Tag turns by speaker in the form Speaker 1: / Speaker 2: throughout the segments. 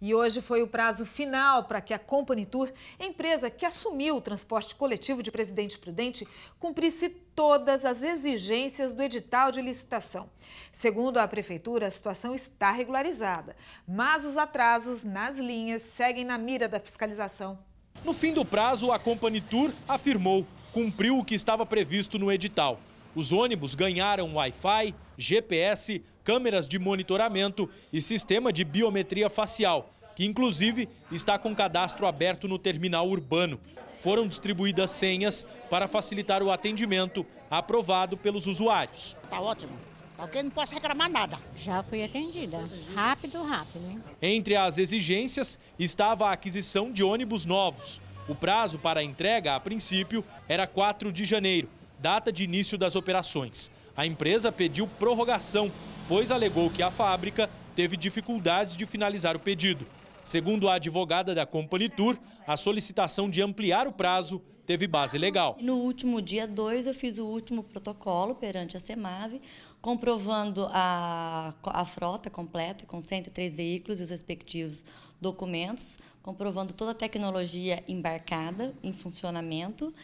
Speaker 1: E hoje foi o prazo final para que a Company Tour, empresa que assumiu o transporte coletivo de Presidente Prudente, cumprisse todas as exigências do edital de licitação. Segundo a Prefeitura, a situação está regularizada, mas os atrasos nas linhas seguem na mira da fiscalização.
Speaker 2: No fim do prazo, a Company Tour afirmou cumpriu o que estava previsto no edital. Os ônibus ganharam Wi-Fi, GPS, câmeras de monitoramento e sistema de biometria facial, que inclusive está com cadastro aberto no terminal urbano. Foram distribuídas senhas para facilitar o atendimento aprovado pelos usuários. Está ótimo.
Speaker 3: Alguém não posso reclamar nada. Já fui atendida. Rápido, rápido. Hein?
Speaker 2: Entre as exigências estava a aquisição de ônibus novos. O prazo para a entrega, a princípio, era 4 de janeiro data de início das operações. A empresa pediu prorrogação, pois alegou que a fábrica teve dificuldades de finalizar o pedido. Segundo a advogada da Company Tour, a solicitação de ampliar o prazo teve base legal.
Speaker 3: No último dia 2, eu fiz o último protocolo perante a CEMAV, comprovando a, a frota completa, com 103 veículos e os respectivos documentos, comprovando toda a tecnologia embarcada em funcionamento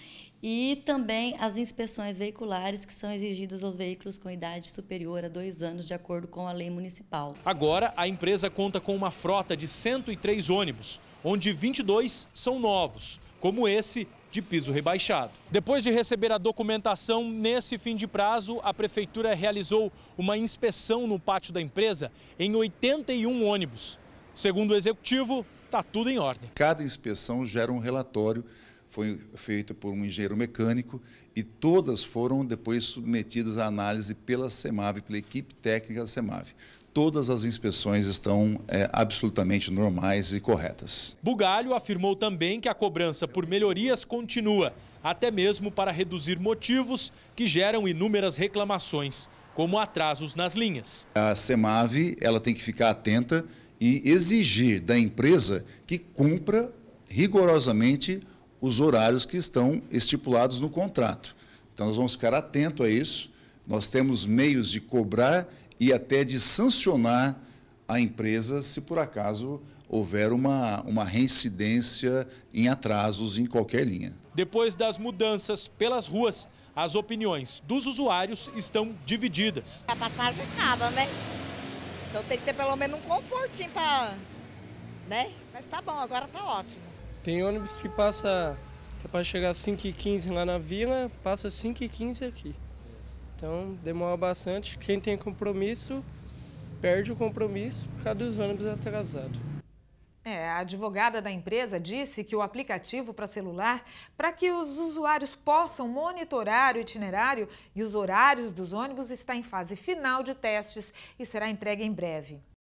Speaker 3: e também as inspeções veiculares que são exigidas aos veículos com idade superior a dois anos, de acordo com a lei municipal.
Speaker 2: Agora, a empresa conta com uma frota de 103 ônibus, onde 22 são novos, como esse de piso rebaixado. Depois de receber a documentação nesse fim de prazo, a prefeitura realizou uma inspeção no pátio da empresa em 81 ônibus. Segundo o executivo, está tudo em ordem.
Speaker 4: Cada inspeção gera um relatório foi feita por um engenheiro mecânico e todas foram depois submetidas à análise pela SEMAV,
Speaker 2: pela equipe técnica da SEMAV.
Speaker 4: Todas as inspeções estão é, absolutamente normais e corretas.
Speaker 2: Bugalho afirmou também que a cobrança por melhorias continua, até mesmo para reduzir motivos que geram inúmeras reclamações, como atrasos nas linhas.
Speaker 4: A SEMAV ela tem que ficar atenta e exigir da empresa que cumpra rigorosamente os horários que estão estipulados no contrato. Então, nós vamos ficar atento a isso. Nós temos meios de cobrar e até de sancionar a empresa se por acaso houver uma, uma reincidência em atrasos em qualquer linha.
Speaker 2: Depois das mudanças pelas ruas, as opiniões dos usuários estão divididas. A
Speaker 3: passagem acaba, né? Então tem que ter pelo menos um confortinho para. Né? Mas tá bom, agora tá ótimo.
Speaker 2: Tem ônibus que passa é para chegar às 5h15 lá na vila, passa 5h15 aqui. Então demora bastante. Quem tem compromisso perde o compromisso por causa dos ônibus atrasados.
Speaker 1: É, a advogada da empresa disse que o aplicativo para celular, para que os usuários possam monitorar o itinerário e os horários dos ônibus, está em fase final de testes e será entregue em breve.